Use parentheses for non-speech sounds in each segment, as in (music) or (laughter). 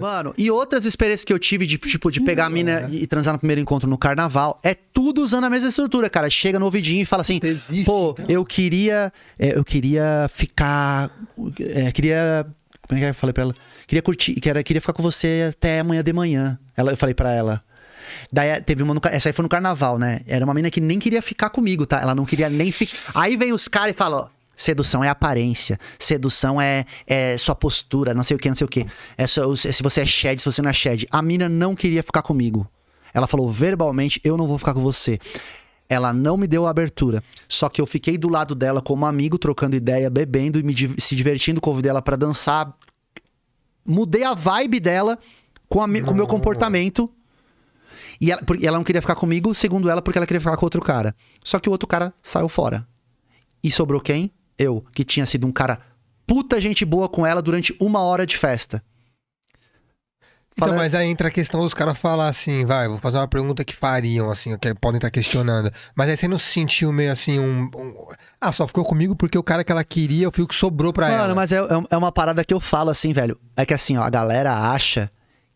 Mano, e outras experiências que eu tive de, tipo, de pegar a mina e transar no primeiro encontro no carnaval, é tudo usando a mesma estrutura, cara. Chega no ouvidinho e fala assim, pô, então. eu queria, é, eu queria ficar, é, queria, como é que é? eu falei pra ela? Queria curtir, queria, queria ficar com você até amanhã de manhã. Ela, eu falei pra ela, Daí é, teve uma. No, essa aí foi no carnaval, né? Era uma menina que nem queria ficar comigo, tá? Ela não queria nem ficar. Aí vem os caras e falam: Sedução é aparência. Sedução é, é sua postura, não sei o que, não sei o que. É, se você é shed, se você não é shed. A mina não queria ficar comigo. Ela falou verbalmente: eu não vou ficar com você. Ela não me deu a abertura. Só que eu fiquei do lado dela como amigo, trocando ideia, bebendo e me, se divertindo. Convidei ela para dançar. Mudei a vibe dela com, o meu comportamento. E ela, ela não queria ficar comigo, segundo ela, porque ela queria ficar com outro cara. Só que o outro cara saiu fora. E sobrou quem? Eu, que tinha sido um cara puta gente boa com ela durante uma hora de festa. Então, mas aí entra a questão dos caras falar assim, vai, vou fazer uma pergunta que fariam, assim, que podem estar tá questionando. Mas aí você não se sentiu meio assim, um, um... Ah, só ficou comigo porque o cara que ela queria, eu fui o que sobrou pra Mano, ela. Mano, mas é, é, é uma parada que eu falo assim, velho. É que assim, ó, a galera acha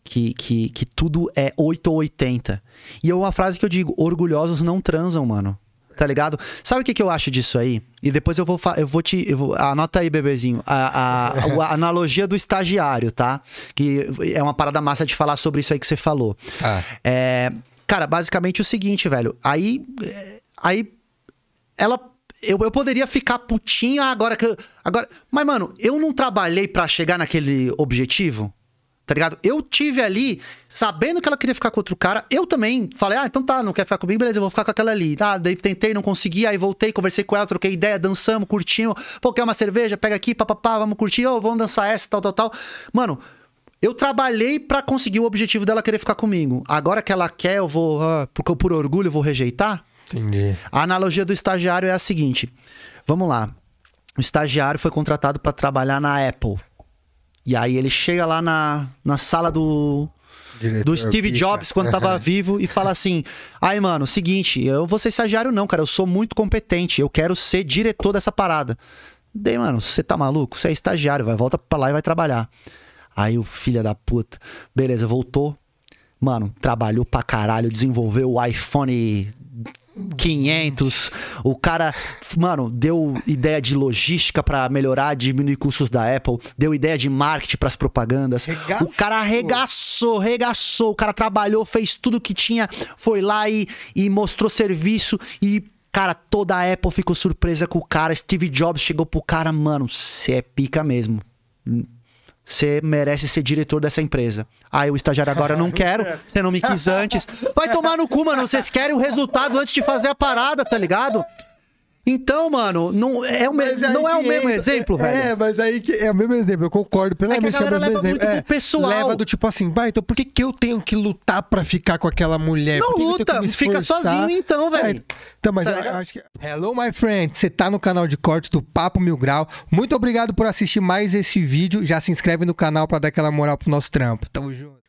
que, que, que tudo é 8 ou 80. E é uma frase que eu digo, orgulhosos não transam, mano tá ligado? Sabe o que, que eu acho disso aí? E depois eu vou, eu vou te. Eu vou, anota aí, bebezinho, a, a, (laughs) a, analogia do estagiário, tá? Que é uma parada massa de falar sobre isso aí que você falou. Ah. É, cara, basicamente o seguinte, velho. Aí. É, aí. Ela eu, eu poderia ficar putinha agora que. agora... Mas, mano, eu não trabalhei para chegar naquele objetivo? tá ligado? Eu tive ali, sabendo que ela queria ficar com outro cara, eu também falei, ah, então tá, não quer ficar comigo, beleza, eu vou ficar com aquela ali. Ah, daí tentei, não consegui, aí voltei, conversei com ela, troquei ideia, dançamos, curtimos. Pô, quer uma cerveja? Pega aqui, papapá, vamos curtir, oh, vamos dançar essa, tal, tal, tal. Mano, eu trabalhei para conseguir o objetivo dela querer ficar comigo. Agora que ela quer, eu vou, ah, porque eu por orgulho eu vou rejeitar? Entendi. A analogia do estagiário é a seguinte. Vamos lá. O estagiário foi contratado para trabalhar na Apple. E aí ele chega lá na, na sala do, do Steve Pica. Jobs quando tava (laughs) vivo e fala assim: ai, mano, seguinte, eu vou ser estagiário, não, cara, eu sou muito competente, eu quero ser diretor dessa parada. Daí, mano, você tá maluco? Você é estagiário, vai, volta pra lá e vai trabalhar. Aí o filho da puta, beleza, voltou. Mano, trabalhou pra caralho, desenvolveu o iPhone 500. O cara, mano, deu ideia de logística para melhorar, diminuir custos da Apple, deu ideia de marketing para as propagandas. O cara arregaçou, regaçou. O cara trabalhou, fez tudo que tinha, foi lá e, e mostrou serviço e Cara, toda a Apple ficou surpresa com o cara. Steve Jobs chegou pro cara, mano, você é pica mesmo você merece ser diretor dessa empresa. Ah, eu estagiário agora não (laughs) quero. Você não me quis antes. Vai tomar no cu, mano. Vocês querem o resultado antes de fazer a parada, tá ligado? Então, mano, não é o, me... não é o mesmo entra... exemplo, é, velho. É, mas aí que é o mesmo exemplo, eu concordo plenamente é que, a que é o mesmo leva exemplo. Muito é, pessoal. Leva do tipo assim, vai, então por que, que eu tenho que lutar pra ficar com aquela mulher? Não luta, fica sozinho então, é, velho. então, mas tá eu, eu acho que. Hello, my friend, você tá no canal de cortes do Papo Mil Grau. Muito obrigado por assistir mais esse vídeo. Já se inscreve no canal pra dar aquela moral pro nosso trampo. Tamo junto.